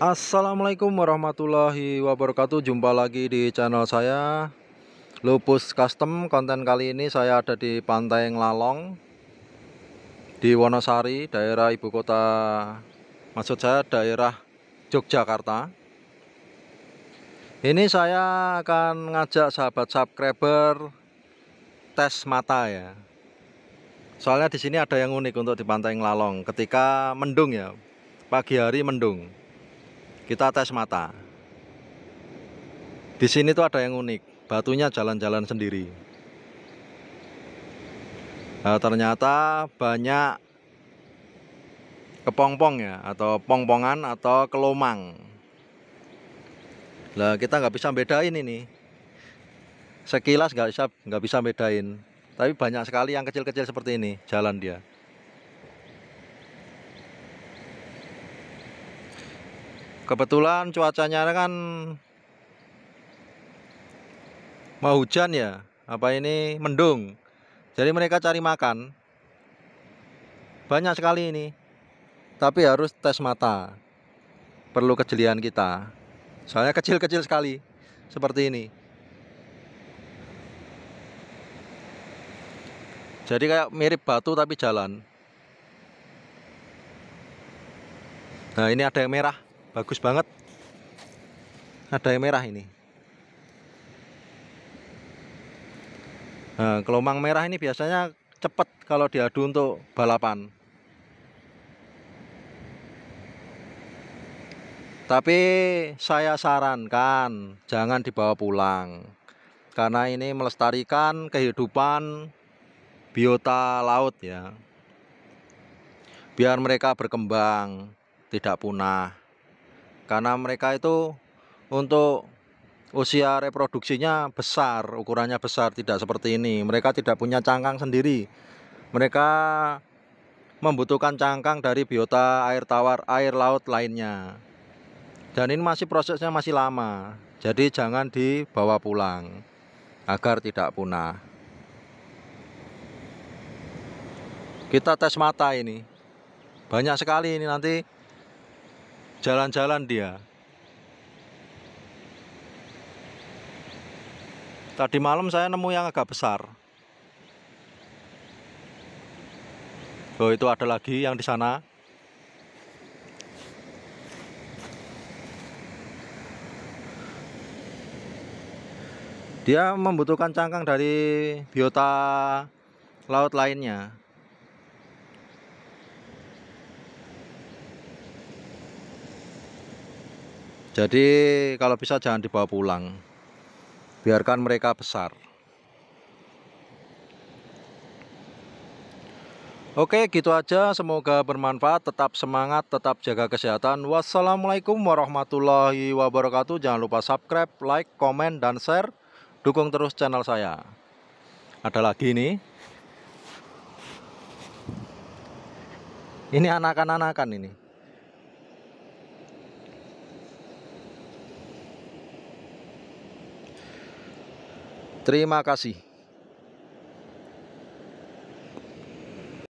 Assalamualaikum warahmatullahi wabarakatuh Jumpa lagi di channel saya Lupus Custom Konten kali ini saya ada di Pantai Nglalong Di Wonosari, daerah ibu kota Maksud saya daerah Yogyakarta Ini saya akan ngajak sahabat subscriber Tes mata ya Soalnya di sini ada yang unik untuk di Pantai Nglalong ketika mendung ya, pagi hari mendung kita tes mata di sini tuh ada yang unik batunya jalan-jalan sendiri nah, ternyata banyak kepompong ya atau pongpongan atau kelomang lah kita nggak bisa bedain ini sekilas nggak bisa nggak bisa bedain tapi banyak sekali yang kecil-kecil seperti ini jalan dia kebetulan cuacanya kan mau hujan ya apa ini mendung jadi mereka cari makan banyak sekali ini tapi harus tes mata perlu kejelian kita soalnya kecil-kecil sekali seperti ini jadi kayak mirip batu tapi jalan nah ini ada yang merah bagus banget ada yang merah ini nah, kelomang merah ini biasanya cepat kalau diadu untuk balapan tapi saya sarankan jangan dibawa pulang karena ini melestarikan kehidupan biota laut ya biar mereka berkembang tidak punah karena mereka itu untuk usia reproduksinya besar ukurannya besar tidak seperti ini mereka tidak punya cangkang sendiri mereka membutuhkan cangkang dari biota air tawar air laut lainnya dan ini masih prosesnya masih lama jadi jangan dibawa pulang agar tidak punah kita tes mata ini banyak sekali ini nanti jalan-jalan dia. Tadi malam saya nemu yang agak besar. Oh, itu ada lagi yang di sana. Dia membutuhkan cangkang dari biota laut lainnya. jadi kalau bisa jangan dibawa pulang biarkan mereka besar Oke gitu aja semoga bermanfaat tetap semangat tetap jaga kesehatan wassalamualaikum warahmatullahi wabarakatuh jangan lupa subscribe like komen dan share dukung terus channel saya ada lagi nih ini anakan-anakan ini Terima kasih.